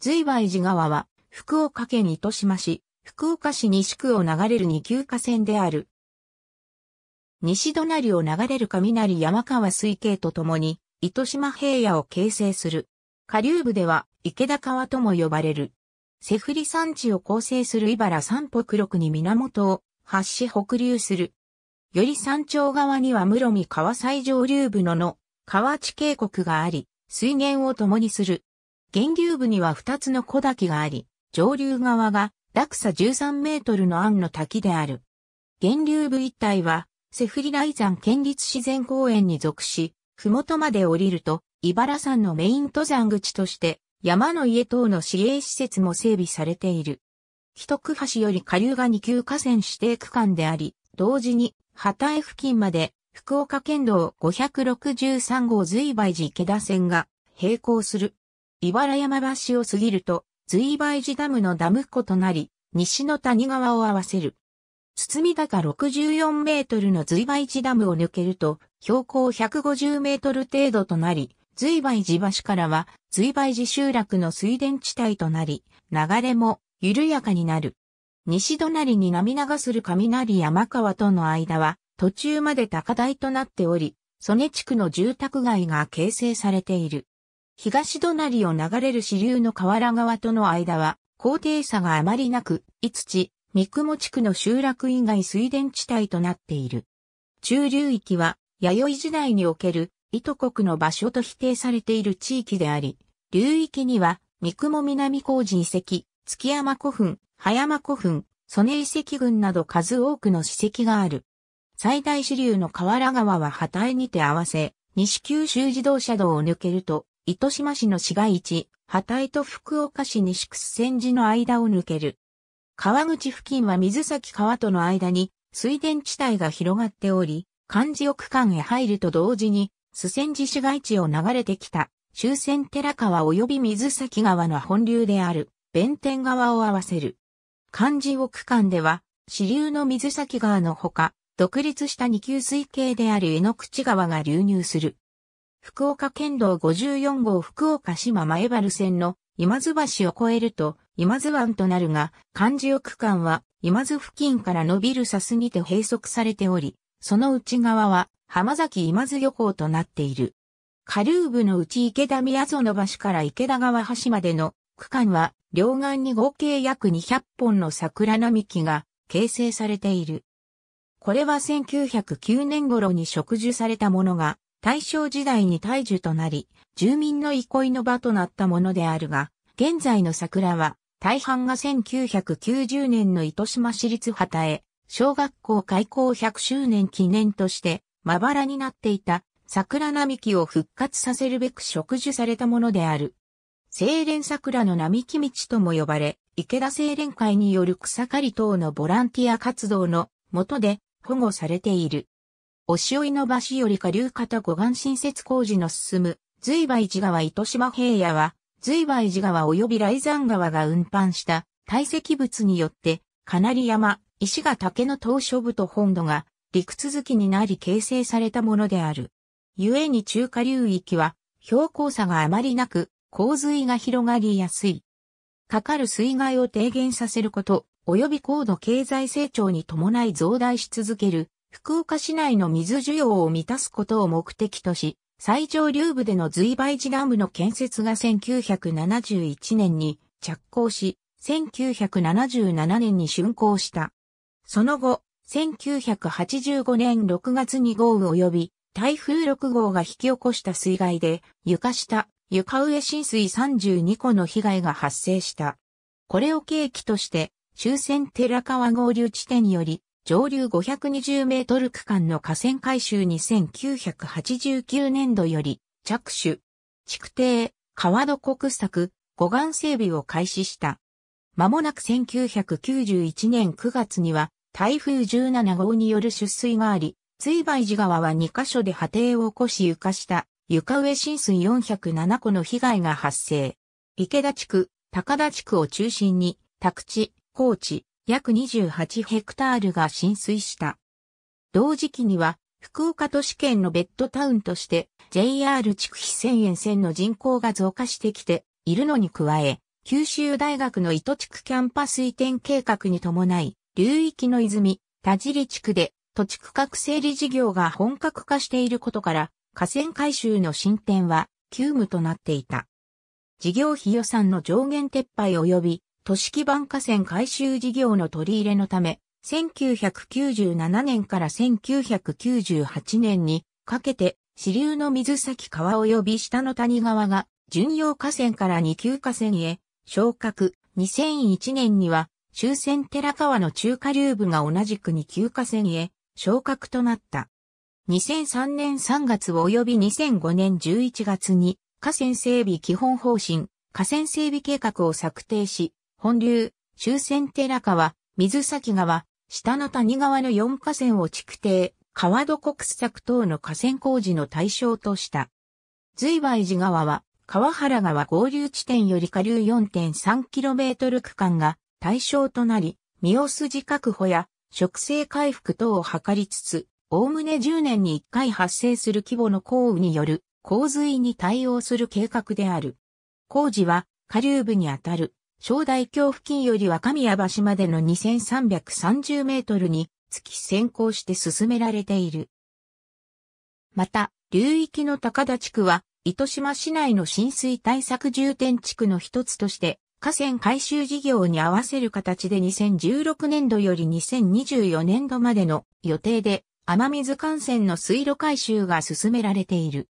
随梅寺川は、福岡県糸島市、福岡市西区を流れる二級河川である。西隣を流れる雷山川水系とともに、糸島平野を形成する。下流部では、池田川とも呼ばれる。セフリ山地を構成する茨三北六に源を発し北流する。より山頂側には室見川最上流部のの、河内渓谷があり、水源を共にする。源流部には二つの小滝があり、上流側が落差13メートルの安の滝である。源流部一帯は、セフリライ山県立自然公園に属し、ふもとまで降りると、茨山のメイン登山口として、山の家等の市営施設も整備されている。一区橋より下流が二級河川指定区間であり、同時に、旗江付近まで、福岡県道563号随梅寺池田線が並行する。茨山橋を過ぎると、随梅寺ダムのダム湖となり、西の谷川を合わせる。堤高64メートルの随梅寺ダムを抜けると、標高150メートル程度となり、随梅寺橋からは、随梅寺集落の水田地帯となり、流れも緩やかになる。西隣に波流する雷山川との間は、途中まで高台となっており、曽根地区の住宅街が形成されている。東隣を流れる支流の河原川との間は、高低差があまりなく、五つ三雲地区の集落以外水田地帯となっている。中流域は、弥生時代における、糸国の場所と否定されている地域であり、流域には、三雲南工事遺跡、月山古墳、葉山古墳、曽根遺跡群など数多くの史跡がある。最大支流の河原川は破体にて合わせ、西九州自動車道を抜けると、糸島市の市街地、破体と福岡市西区千住の間を抜ける。川口付近は水崎川との間に水田地帯が広がっており、漢字区間へ入ると同時に、須千寺市街地を流れてきた、終戦寺川及び水崎川の本流である、弁天川を合わせる。漢字区間では、支流の水崎川のほか、独立した二級水系である江ノ口川が流入する。福岡県道54号福岡島前原線の今津橋を越えると今津湾となるが、漢字を区間は今津付近から伸びるさすぎて閉塞されており、その内側は浜崎今津漁港となっている。下流部の内池田宮園橋から池田川橋までの区間は両岸に合計約200本の桜並木が形成されている。これは1909年頃に植樹されたものが大正時代に大樹となり、住民の憩いの場となったものであるが、現在の桜は、大半が1990年の糸島市立畑へ、小学校開校100周年記念として、まばらになっていた桜並木を復活させるべく植樹されたものである。清廉桜の並木道とも呼ばれ、池田清廉会による草刈り等のボランティア活動のもとで保護されている。押追の橋より下流型護岸新設工事の進む、随梅寺川糸島平野は、随梅寺川及び雷山川が運搬した堆積物によって、かなり山、石が竹の島書部と本土が陸続きになり形成されたものである。故に中華流域は標高差があまりなく、洪水が広がりやすい。かかる水害を低減させること、及び高度経済成長に伴い増大し続ける福岡市内の水需要を満たすことを目的とし、最上流部での随梅寺ダムの建設が1971年に着工し、1977年に竣工した。その後、1985年6月に豪雨及び、台風6号が引き起こした水害で、床下、床上浸水32個の被害が発生した。これを契機として、終戦寺川合流地点により、上流520メートル区間の河川改修に1989年度より着手、築堤、川戸国策、護岸整備を開始した。間もなく1991年9月には台風17号による出水があり、追梅寺川は2カ所で波堤を起こし床下、床上浸水407個の被害が発生。池田地区、高田地区を中心に、宅地、高地、約28ヘクタールが浸水した。同時期には、福岡都市圏のベッドタウンとして JR 地区非千円線の人口が増加してきているのに加え、九州大学の糸地区キャンパス移転計画に伴い、流域の泉、田尻地区で土地区画整理事業が本格化していることから、河川改修の進展は急務となっていた。事業費予算の上限撤廃及び都市基盤河川改修事業の取り入れのため、1997年から1998年にかけて支流の水先川及び下の谷川が巡洋河川から二級河川へ昇格。2001年には終戦寺川の中下流部が同じく二級河川へ昇格となった。2003年3月及び2005年11月に河川整備基本方針、河川整備計画を策定し、本流、終戦寺川、水崎川、下の谷川の4河川を築堤、川戸国策等の河川工事の対象とした。随梅寺川は、川原川合流地点より下流 4.3km 区間が対象となり、三尾筋確保や植生回復等を図りつつ、おおむね10年に1回発生する規模の降雨による洪水に対応する計画である。工事は下流部にあたる正代橋付近よりは神谷橋までの2330メートルに月先行して進められている。また、流域の高田地区は、糸島市内の浸水対策重点地区の一つとして、河川改修事業に合わせる形で2016年度より2024年度までの予定で、雨水幹線の水路改修が進められている。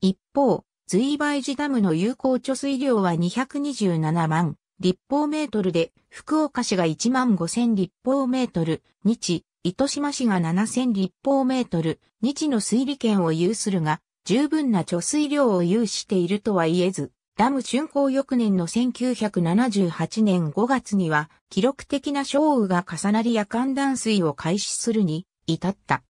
一方、随梅寺ダムの有効貯水量は227万立方メートルで、福岡市が1万5000立方メートル、日、糸島市が7000立方メートル、日の水利権を有するが、十分な貯水量を有しているとは言えず、ダム竣工翌年の1978年5月には、記録的な少雨が重なり夜間断水を開始するに至った。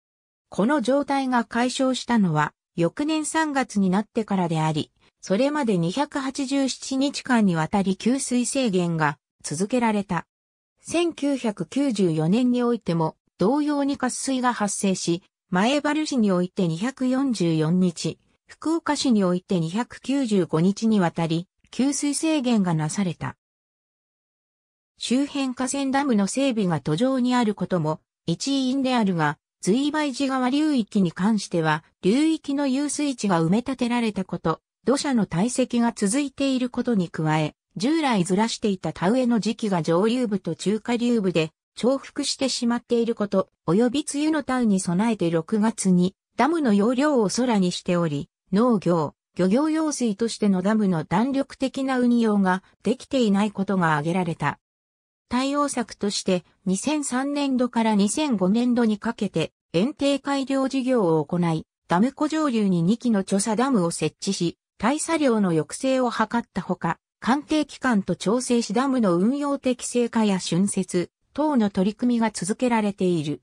この状態が解消したのは、翌年3月になってからであり、それまで287日間にわたり給水制限が続けられた。1994年においても同様に渇水が発生し、前原市において244日、福岡市において295日にわたり、給水制限がなされた。周辺河川ダムの整備が途上にあることも一因であるが、随梅寺川流域に関しては、流域の遊水地が埋め立てられたこと、土砂の堆積が続いていることに加え、従来ずらしていた田植えの時期が上流部と中下流部で重複してしまっていること、及び梅雨のタウに備えて6月にダムの容量を空にしており、農業、漁業用水としてのダムの弾力的な運用ができていないことが挙げられた。対応策として2003年度から2005年度にかけて園庭改良事業を行い、ダム湖上流に2基の調査ダムを設置し、大佐量の抑制を図ったほか、官邸機関と調整しダムの運用適正化や浚渫等の取り組みが続けられている。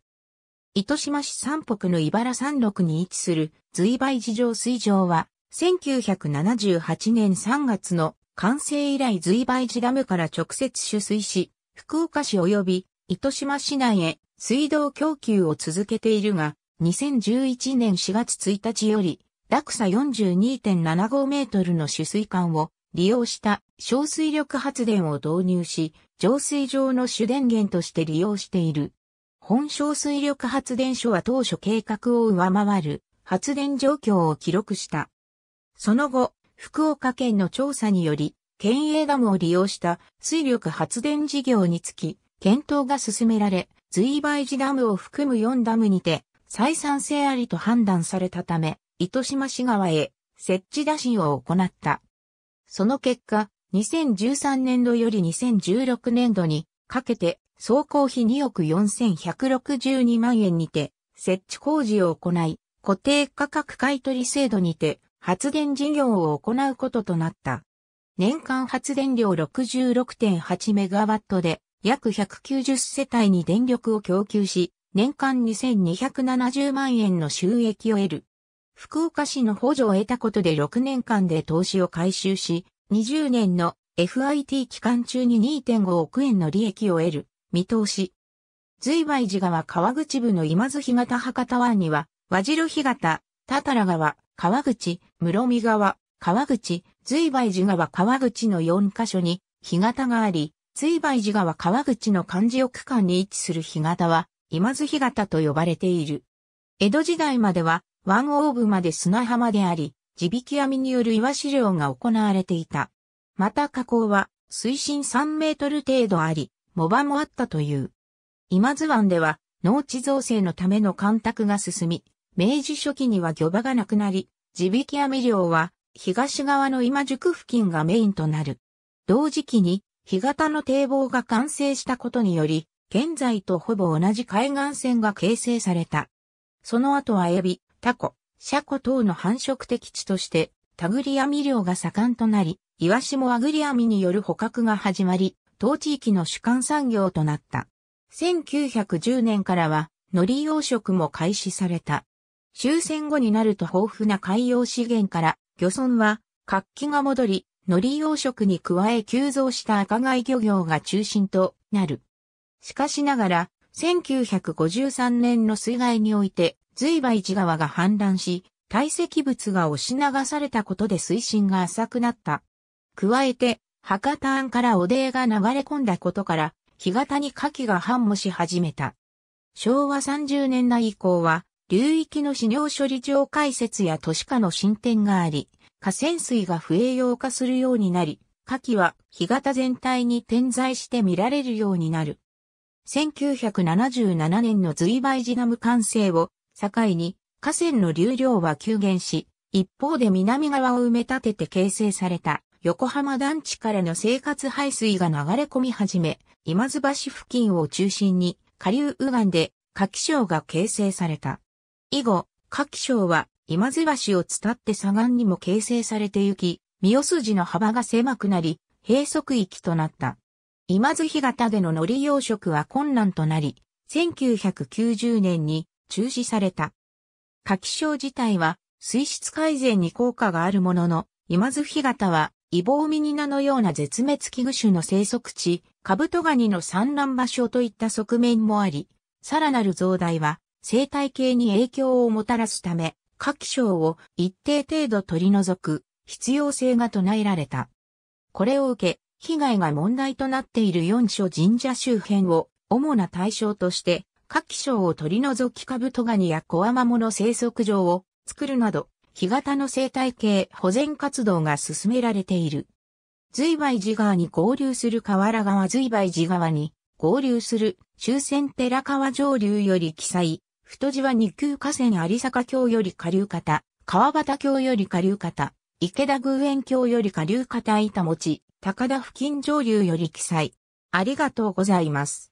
糸島市三北の茨山陸に位置する随梅地上水上は、1978年3月の完成以来随梅地ダムから直接取水し、福岡市及び糸島市内へ水道供給を続けているが、2011年4月1日より落差42.75メートルの取水管を利用した小水力発電を導入し、浄水場の主電源として利用している。本小水力発電所は当初計画を上回る発電状況を記録した。その後、福岡県の調査により、県営ダムを利用した水力発電事業につき、検討が進められ、随梅寺ダムを含む4ダムにて、採算性ありと判断されたため、糸島市側へ設置打診を行った。その結果、2013年度より2016年度にかけて総工費2億4162万円にて設置工事を行い、固定価格買取制度にて発電事業を行うこととなった。年間発電量66.8メガワットで約190世帯に電力を供給し、年間2270万円の収益を得る。福岡市の補助を得たことで6年間で投資を回収し、20年の FIT 期間中に2.5億円の利益を得る見通し。随梅寺川川口部の今津干潟博多湾には、和白干潟、多々良川、川口、室見川、川口、随梅寺川川口の4カ所に干潟があり、随梅寺川川口の漢字を区間に位置する干潟は、今津干潟と呼ばれている。江戸時代までは、ワンオーブまで砂浜であり、地引き網によるイワシ漁が行われていた。また河口は水深3メートル程度あり、藻場もあったという。今津湾では農地造成のための干拓が進み、明治初期には漁場がなくなり、地引き網漁は東側の今宿付近がメインとなる。同時期に干潟の堤防が完成したことにより、現在とほぼ同じ海岸線が形成された。その後はエビ、タコ、シャコ等の繁殖的地として、タグリアミ漁が盛んとなり、イワシもアグリアミによる捕獲が始まり、当地域の主幹産業となった。1910年からは、海苔養殖も開始された。終戦後になると豊富な海洋資源から、漁村は活気が戻り、海苔養殖に加え急増した赤貝漁業が中心となる。しかしながら、1953年の水害において、随梅地川が氾濫し、堆積物が押し流されたことで水深が浅くなった。加えて、博多湾から汚泥が流れ込んだことから、干潟に牡蠣が繁茂し始めた。昭和30年代以降は、流域の資料処理場開設や都市化の進展があり、河川水が不栄養化するようになり、牡蠣は干潟全体に点在して見られるようになる。1977年の随梅寺ダム完成を境に河川の流量は急減し、一方で南側を埋め立てて形成された横浜団地からの生活排水が流れ込み始め、今津橋付近を中心に下流右岸で下気省が形成された。以後、下気省は今津橋を伝って左岸にも形成されてゆき、三代筋の幅が狭くなり、閉塞域となった。今津干潟での海苔養殖は困難となり、1990年に中止された。柿季自体は水質改善に効果があるものの、今津干潟はイボウミニナのような絶滅危惧種の生息地、カブトガニの産卵場所といった側面もあり、さらなる増大は生態系に影響をもたらすため、下記を一定程度取り除く必要性が唱えられた。これを受け、被害が問題となっている4所神社周辺を主な対象として夏季章を取り除きカブトガニやコアマモの生息場を作るなど、干潟の生態系保全活動が進められている。随梅寺川に合流する河原川随梅寺川に合流する終戦寺川上流より記載、太字は二級河川有坂橋より下流方、川端橋より下流方、池田宮園橋より下流方板持ち、高田付近上流より記載。ありがとうございます。